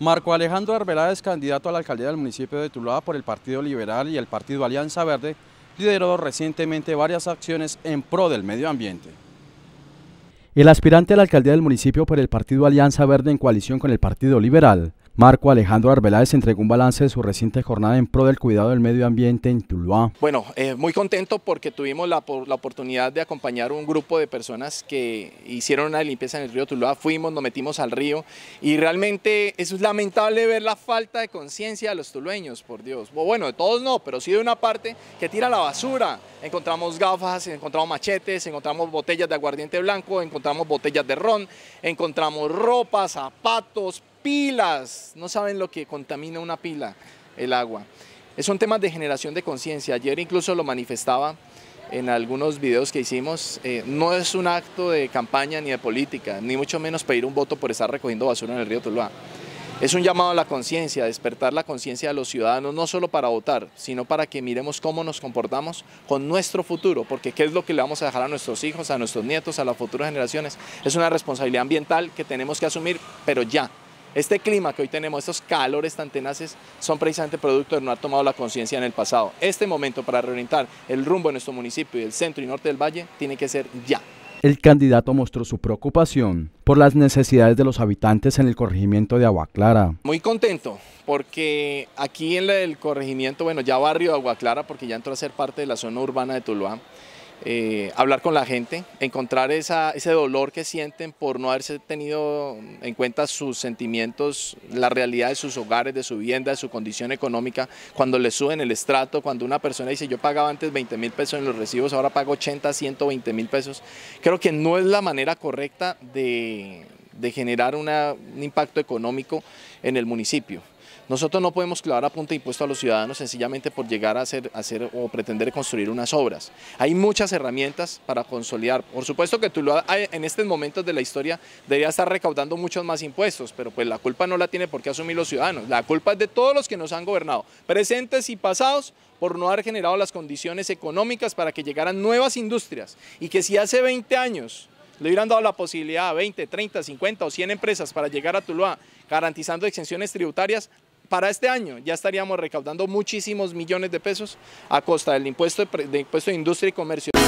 Marco Alejandro Arbeláez, candidato a la alcaldía del municipio de Tuluá por el Partido Liberal y el Partido Alianza Verde, lideró recientemente varias acciones en pro del medio ambiente. El aspirante a la alcaldía del municipio por el Partido Alianza Verde en coalición con el Partido Liberal, Marco Alejandro Arbeláez entregó un balance de su reciente jornada en pro del cuidado del medio ambiente en Tuluá. Bueno, eh, muy contento porque tuvimos la, oportunidad de acompañar un grupo de personas que hicieron una limpieza en el río Tuluá. Fuimos, nos metimos al río y realmente es lamentable ver la falta de conciencia de los tulueños, por Dios. Bueno, de todos no, pero sí de una parte que tira la basura. Encontramos gafas, encontramos machetes, encontramos botellas de aguardiente blanco, encontramos botellas de ron, encontramos ropa, zapatos, pilas. No saben lo que contamina una pila, el agua. es un tema de generación de conciencia. Ayer incluso lo manifestaba en algunos videos que hicimos, eh, no es un acto de campaña ni de política, ni mucho menos pedir un voto por estar recogiendo basura en el río Tuluá. Es un llamado a la conciencia, despertar la conciencia de los ciudadanos, no solo para votar, sino para que miremos cómo nos comportamos con nuestro futuro, porque qué es lo que le vamos a dejar a nuestros hijos, a nuestros nietos, a las futuras generaciones. Es una responsabilidad ambiental que tenemos que asumir, pero ya, este clima que hoy tenemos, estos calores tan tenaces, son precisamente producto de no haber tomado la conciencia en el pasado. Este momento para reorientar el rumbo de nuestro municipio y el centro y norte del valle tiene que ser ya. El candidato mostró su preocupación por las necesidades de los habitantes en el corregimiento de Aguaclara. Muy contento porque aquí en el corregimiento, bueno, ya barrio de Aguaclara, porque ya entró a ser parte de la zona urbana de Tuluá, eh, hablar con la gente, encontrar ese dolor que sienten por no haberse tenido en cuenta sus sentimientos, la realidad de sus hogares, de su vivienda, de su condición económica, cuando le suben el estrato, cuando una persona dice yo pagaba antes 20 mil pesos en los recibos, ahora pago 80, 120 mil pesos. Creo que no es la manera correcta de, generar un impacto económico en el municipio. Nosotros no podemos clavar a punta de impuesto a los ciudadanos sencillamente por llegar a hacer, o pretender construir unas obras. Hay muchas herramientas para consolidar. Por supuesto que Tuluá en estos momentos de la historia debería estar recaudando muchos más impuestos, pero pues la culpa no la tiene por qué asumir los ciudadanos. La culpa es de todos los que nos han gobernado, presentes y pasados, por no haber generado las condiciones económicas para que llegaran nuevas industrias y que si hace 20 años le hubieran dado la posibilidad a 20, 30, 50 o 100 empresas para llegar a Tuluá, garantizando exenciones tributarias. Para este año ya estaríamos recaudando muchísimos millones de pesos a costa del impuesto de, impuesto de industria y comercio.